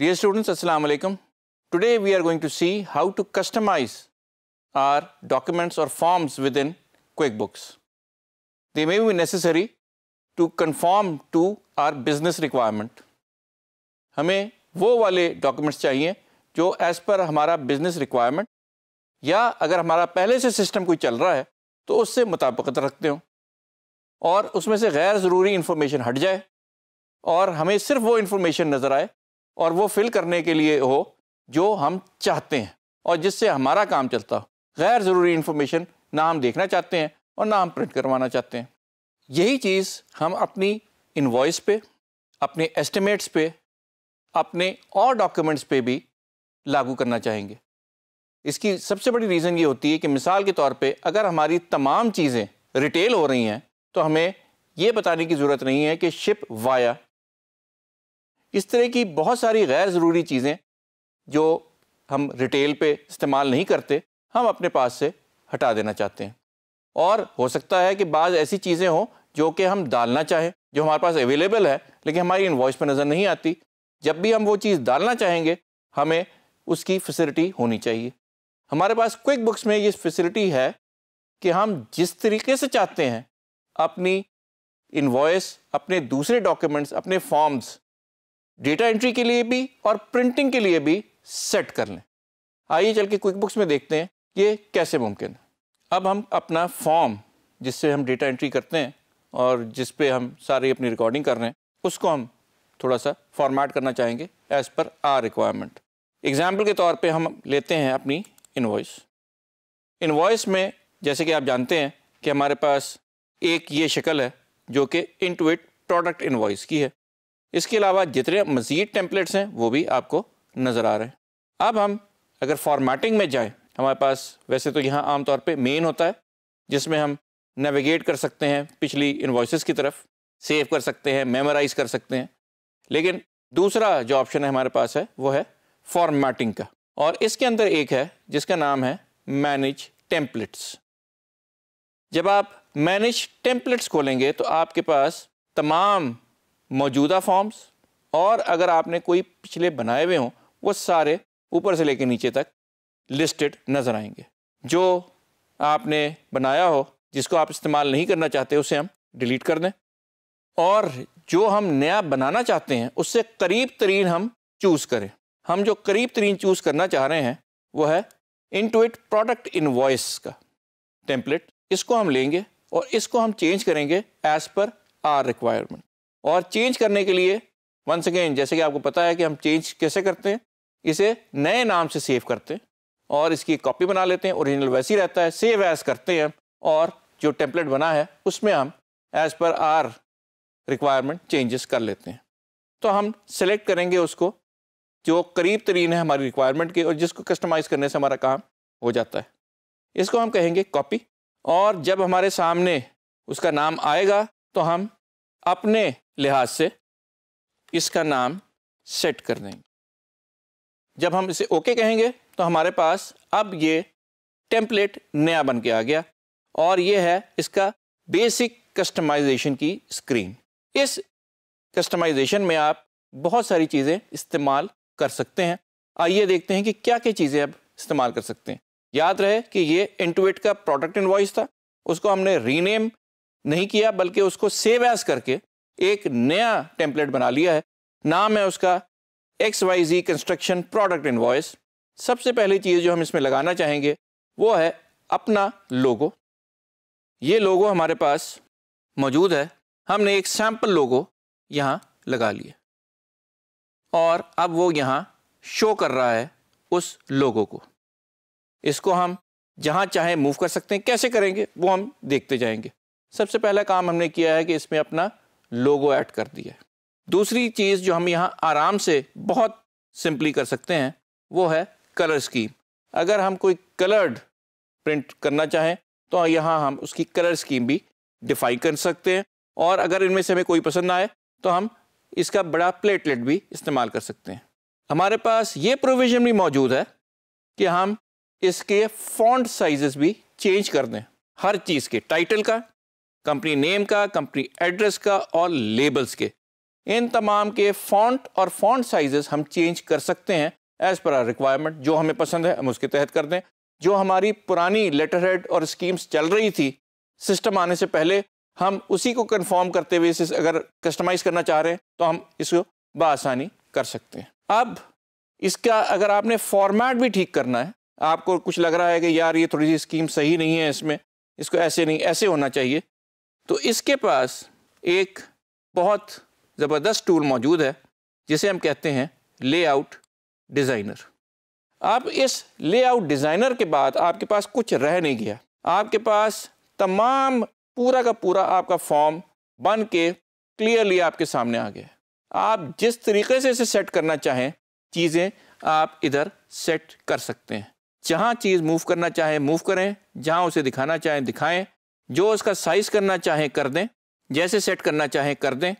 Dear students, Assalamu alaikum. Today we are going to see how to customize our documents or forms within QuickBooks. They may be necessary to conform to our business requirement. हमें वो वाले documents चाहिए जो as per हमारा business requirement या अगर हमारा पहले से सिस्टम कोई चल रहा है तो उससे मुताबकत रखते हों और उसमें से गैर ज़रूरी इन्फॉर्मेशन हट जाए और हमें सिर्फ वो information नज़र आए और वो फिल करने के लिए हो जो हम चाहते हैं और जिससे हमारा काम चलता हो गैर ज़रूरी इन्फॉर्मेशन ना हम देखना चाहते हैं और ना हम प्रिंट करवाना चाहते हैं यही चीज़ हम अपनी इन्वॉइस पे अपने एस्टिमेट्स पे अपने और डॉक्यूमेंट्स पे भी लागू करना चाहेंगे इसकी सबसे बड़ी रीज़न ये होती है कि मिसाल के तौर पे अगर हमारी तमाम चीज़ें रिटेल हो रही हैं तो हमें ये बताने की ज़रूरत नहीं है कि शिप वाया इस तरह की बहुत सारी गैर ज़रूरी चीज़ें जो हम रिटेल पे इस्तेमाल नहीं करते हम अपने पास से हटा देना चाहते हैं और हो सकता है कि बाज़ ऐसी चीज़ें हों जो कि हम डालना चाहें जो हमारे पास अवेलेबल है लेकिन हमारी इन्वॉइस पर नज़र नहीं आती जब भी हम वो चीज़ डालना चाहेंगे हमें उसकी फैसिलिटी होनी चाहिए हमारे पास क्विक बुक्स में ये फैसिलिटी है कि हम जिस तरीके से चाहते हैं अपनी इन्वॉइस अपने दूसरे डॉक्यूमेंट्स अपने फॉर्म्स डेटा एंट्री के लिए भी और प्रिंटिंग के लिए भी सेट कर लें आइए चल के क्विक बुक्स में देखते हैं ये कैसे मुमकिन है अब हम अपना फॉर्म जिससे हम डेटा एंट्री करते हैं और जिस पे हम सारी अपनी रिकॉर्डिंग कर रहे हैं उसको हम थोड़ा सा फॉर्मेट करना चाहेंगे as per are requirement example के तौर पे हम लेते हैं अपनी इन्वॉइस इन्वॉइस में जैसे कि आप जानते हैं कि हमारे पास एक ये शक्ल है जो कि इंटू प्रोडक्ट इन्वॉइस की है इसके अलावा जितने मज़ीद टेम्पलेट्स हैं वो भी आपको नज़र आ रहे हैं अब हम अगर फॉर्मेटिंग में जाएँ हमारे पास वैसे तो यहाँ आम तौर पे मेन होता है जिसमें हम नेविगेट कर सकते हैं पिछली इन्वॉइस की तरफ सेव कर सकते हैं मेमोराइज़ कर सकते हैं लेकिन दूसरा जो ऑप्शन है हमारे पास है वो है फॉर्मेटिंग का और इसके अंदर एक है जिसका नाम है मैनेज टेम्पलेट्स जब आप मैनेज टेम्पलेट्स खोलेंगे तो आपके पास तमाम मौजूदा फॉर्म्स और अगर आपने कोई पिछले बनाए हुए हों वो सारे ऊपर से लेकर नीचे तक लिस्टेड नज़र आएंगे जो आपने बनाया हो जिसको आप इस्तेमाल नहीं करना चाहते उसे हम डिलीट कर दें और जो हम नया बनाना चाहते हैं उससे करीब तरीन हम चूज़ करें हम जो करीब तरीन चूज़ करना चाह रहे हैं वो है इनटूट प्रोडक्ट इन का टेम्पलेट इसको हम लेंगे और इसको हम चेंज करेंगे एज़ पर आर रिक्वायरमेंट और चेंज करने के लिए वंस अगेन जैसे कि आपको पता है कि हम चेंज कैसे करते हैं इसे नए नाम से सेव करते हैं और इसकी कॉपी बना लेते हैं ओरिजिनल वैसी रहता है सेव एज करते हैं और जो टेम्पलेट बना है उसमें हम as per are requirement changes कर लेते हैं तो हम सेलेक्ट करेंगे उसको जो करीब तरीन है हमारी रिक्वायरमेंट के और जिसको कस्टमाइज़ करने से हमारा काम हो जाता है इसको हम कहेंगे कॉपी और जब हमारे सामने उसका नाम आएगा तो हम अपने लिहाज से इसका नाम सेट कर देंगे जब हम इसे ओके कहेंगे तो हमारे पास अब ये टेम्पलेट नया बन के आ गया और ये है इसका बेसिक कस्टमाइजेशन की स्क्रीन इस कस्टमाइजेशन में आप बहुत सारी चीज़ें इस्तेमाल कर सकते हैं आइए देखते हैं कि क्या क्या चीज़ें अब इस्तेमाल कर सकते हैं याद रहे कि ये इंटुएट का प्रोडक्ट इन्वॉइस था उसको हमने रीनेम नहीं किया बल्कि उसको सेव एज करके एक नया टेम्पलेट बना लिया है नाम है उसका X Y Z construction product invoice सबसे पहली चीज़ जो हम इसमें लगाना चाहेंगे वो है अपना लोगो ये लोगो हमारे पास मौजूद है हमने एक सैम्पल लोगो यहाँ लगा लिया और अब वो यहाँ शो कर रहा है उस लोगो को इसको हम जहाँ चाहें मूव कर सकते हैं कैसे करेंगे वो हम देखते जाएंगे सबसे पहला काम हमने किया है कि इसमें अपना लोगो ऐड कर दिया है दूसरी चीज़ जो हम यहाँ आराम से बहुत सिंपली कर सकते हैं वो है कलर स्कीम अगर हम कोई कलर्ड प्रिंट करना चाहें तो यहाँ हम उसकी कलर स्कीम भी डिफाइन कर सकते हैं और अगर इनमें से हमें कोई पसंद आए तो हम इसका बड़ा प्लेटलेट भी इस्तेमाल कर सकते हैं हमारे पास ये प्रोविज़न भी मौजूद है कि हम इसके फॉन्ट साइजेस भी चेंज कर दें हर चीज़ के टाइटल का कंपनी नेम का कंपनी एड्रेस का और लेबल्स के इन तमाम के फॉन्ट और फॉन्ट साइजेस हम चेंज कर सकते हैं एज़ पर आर रिक्वायरमेंट जो हमें पसंद है हम उसके तहत कर दें जो हमारी पुरानी लेटर हेड और स्कीम्स चल रही थी सिस्टम आने से पहले हम उसी को कन्फर्म करते हुए इसे अगर कस्टमाइज़ करना चाह रहे हैं तो हम इसको बसानी कर सकते हैं अब इसका अगर आपने फॉर्मेट भी ठीक करना है आपको कुछ लग रहा है कि यार ये थोड़ी सी स्कीम सही नहीं है इसमें इसको ऐसे नहीं ऐसे होना चाहिए तो इसके पास एक बहुत ज़बरदस्त टूल मौजूद है जिसे हम कहते हैं लेआउट डिज़ाइनर आप इस लेआउट डिज़ाइनर के बाद आपके पास कुछ रह नहीं गया आपके पास तमाम पूरा का पूरा आपका फॉर्म बन के क्लियरली आपके सामने आ गया आप जिस तरीके से इसे सेट करना चाहें चीज़ें आप इधर सेट कर सकते हैं जहाँ चीज़ मूव करना चाहें मूव करें जहाँ उसे दिखाना चाहें दिखाएं जो उसका साइज़ करना चाहें कर दें जैसे सेट करना चाहें कर दें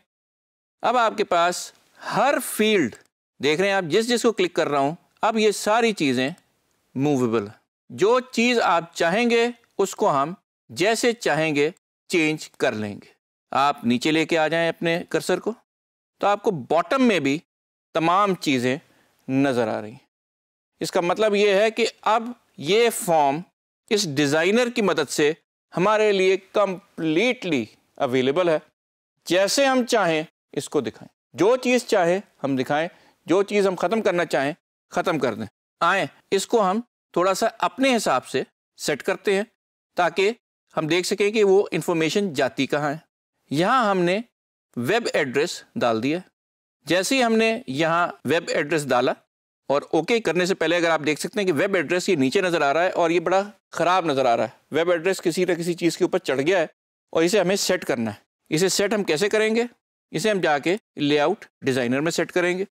अब आपके पास हर फील्ड देख रहे हैं आप जिस जिसको क्लिक कर रहा हूँ अब ये सारी चीज़ें मूवेबल जो चीज़ आप चाहेंगे उसको हम जैसे चाहेंगे चेंज कर लेंगे आप नीचे लेके आ जाएं अपने कर्सर को तो आपको बॉटम में भी तमाम चीज़ें नज़र आ रही हैं इसका मतलब ये है कि अब ये फॉर्म इस डिज़ाइनर की मदद से हमारे लिए कंप्लीटली अवेलेबल है जैसे हम चाहें इसको दिखाएं जो चीज़ चाहे हम दिखाएं जो चीज़ हम ख़त्म करना चाहें ख़त्म कर दें आए इसको हम थोड़ा सा अपने हिसाब से सेट करते हैं ताकि हम देख सकें कि वो इंफॉर्मेशन जाती कहाँ है यहाँ हमने वेब एड्रेस डाल दिया जैसे ही हमने यहाँ वेब एड्रेस डाला और ओके okay करने से पहले अगर आप देख सकते हैं कि वेब एड्रेस ये नीचे नज़र आ रहा है और ये बड़ा ख़राब नज़र आ रहा है वेब एड्रेस किसी न किसी चीज़ के ऊपर चढ़ गया है और इसे हमें सेट करना है इसे सेट हम कैसे करेंगे इसे हम जाके लेआउट डिज़ाइनर में सेट करेंगे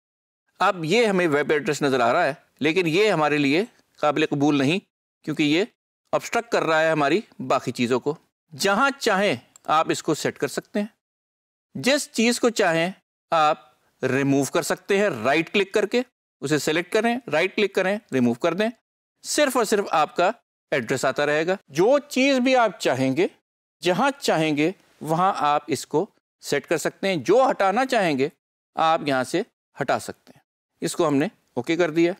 अब ये हमें वेब एड्रेस नज़र आ रहा है लेकिन ये हमारे लिए काबिल कबूल नहीं क्योंकि ये ऑबस्ट्रक कर रहा है हमारी बाकी चीज़ों को जहाँ चाहें आप इसको सेट कर सकते हैं जिस चीज़ को चाहें आप रिमूव कर सकते हैं राइट क्लिक करके उसे सेलेक्ट करें राइट क्लिक करें रिमूव कर दें सिर्फ और सिर्फ आपका एड्रेस आता रहेगा जो चीज़ भी आप चाहेंगे जहाँ चाहेंगे वहाँ आप इसको सेट कर सकते हैं जो हटाना चाहेंगे आप यहाँ से हटा सकते हैं इसको हमने ओके कर दिया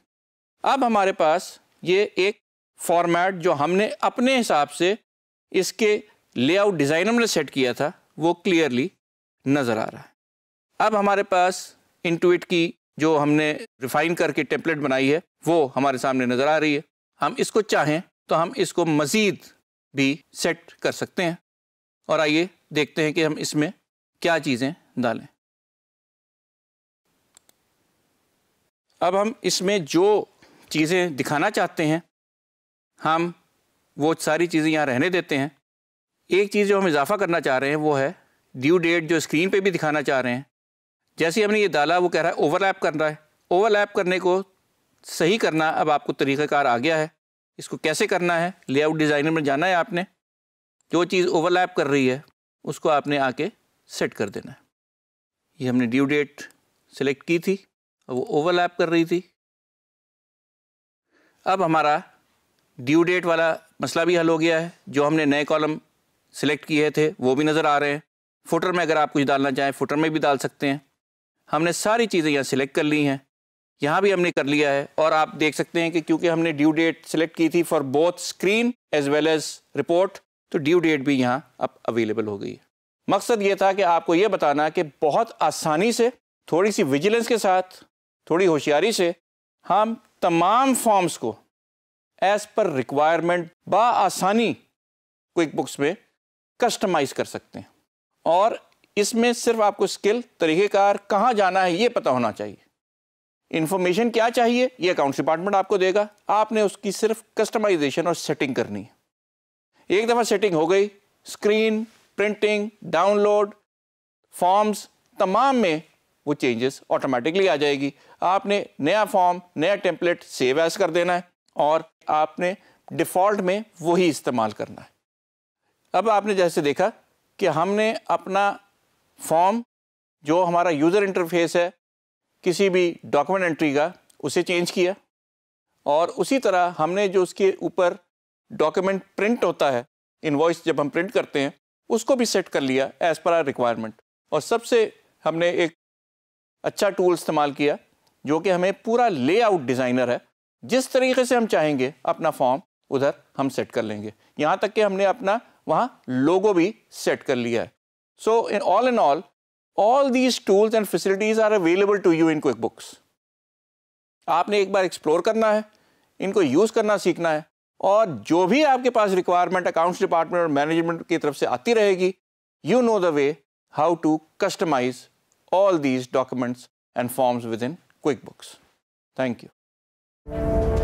अब हमारे पास ये एक फॉर्मेट जो हमने अपने हिसाब से इसके लेआउट डिज़ाइन हमने सेट किया था वो क्लियरली नज़र आ रहा है अब हमारे पास इंटुइट की जो हमने रिफाइन करके टेम्पलेट बनाई है वो हमारे सामने नज़र आ रही है हम इसको चाहें तो हम इसको मज़ीद भी सेट कर सकते हैं और आइए देखते हैं कि हम इसमें क्या चीज़ें डालें अब हम इसमें जो चीज़ें दिखाना चाहते हैं हम वो सारी चीज़ें यहाँ रहने देते हैं एक चीज़ जो हम इजाफा करना चाह रहे हैं वो है ड्यू डेट जो स्क्रीन पे भी दिखाना चाह रहे हैं जैसे हमने ये डाला वो कह रहा है ओवरलैप कर रहा है ओवरलैप करने को सही करना अब आपको तरीक़ाकार आ गया है इसको कैसे करना है लेआउट डिज़ाइनर में जाना है आपने जो चीज़ ओवरलैप कर रही है उसको आपने आके सेट कर देना है ये हमने ड्यू डेट सेलेक्ट की थी और वो ओवरलैप कर रही थी अब हमारा ड्यू डेट वाला मसला भी हल हो गया है जो हमने नए कॉलम सेलेक्ट किए थे वो भी नज़र आ रहे हैं फुटर में अगर आप कुछ डालना चाहें फुटर में भी डाल सकते हैं हमने सारी चीज़ें यहाँ सिलेक्ट कर ली हैं यहाँ भी हमने कर लिया है और आप देख सकते हैं कि क्योंकि हमने ड्यू डेट सिलेक्ट की थी for both screen as well as report तो ड्यू डेट भी यहाँ अब अवेलेबल हो गई है मकसद ये था कि आपको ये बताना कि बहुत आसानी से थोड़ी सी विजिलेंस के साथ थोड़ी होशियारी से हम तमाम फॉर्म्स को एज पर रिक्वायरमेंट बा आसानी क्विक बुक्स में कस्टमाइज कर सकते हैं और इसमें सिर्फ आपको स्किल तरीक़ेकार कहाँ जाना है ये पता होना चाहिए इन्फॉर्मेशन क्या चाहिए ये अकाउंट्स डिपार्टमेंट आपको देगा आपने उसकी सिर्फ कस्टमाइजेशन और सेटिंग करनी है एक दफ़ा सेटिंग हो गई स्क्रीन प्रिंटिंग डाउनलोड फॉर्म्स तमाम में वो चेंजेस ऑटोमेटिकली आ जाएगी आपने नया फॉर्म नया टेम्पलेट सेव एस कर देना है और आपने डिफ़ॉल्ट में वही इस्तेमाल करना है अब आपने जैसे देखा कि हमने अपना फॉर्म जो हमारा यूज़र इंटरफेस है किसी भी डॉक्यूमेंट एंट्री का उसे चेंज किया और उसी तरह हमने जो उसके ऊपर डॉक्यूमेंट प्रिंट होता है इन्वॉइस जब हम प्रिंट करते हैं उसको भी सेट कर लिया एज़ पर आर रिक्वायरमेंट और सबसे हमने एक अच्छा टूल इस्तेमाल किया जो कि हमें पूरा लेआउट डिज़ाइनर है जिस तरीके से हम चाहेंगे अपना फॉर्म उधर हम सेट कर लेंगे यहाँ तक कि हमने अपना वहाँ लोगो भी सेट कर लिया है So in all in all, all these tools and facilities are available to you in QuickBooks. आपने एक बार एक्सप्लोर करना है इनको यूज़ करना सीखना है और जो भी आपके पास रिक्वायरमेंट अकाउंट्स डिपार्टमेंट और मैनेजमेंट की तरफ से आती रहेगी you know the way how to customize all these documents and forms within QuickBooks. Thank you.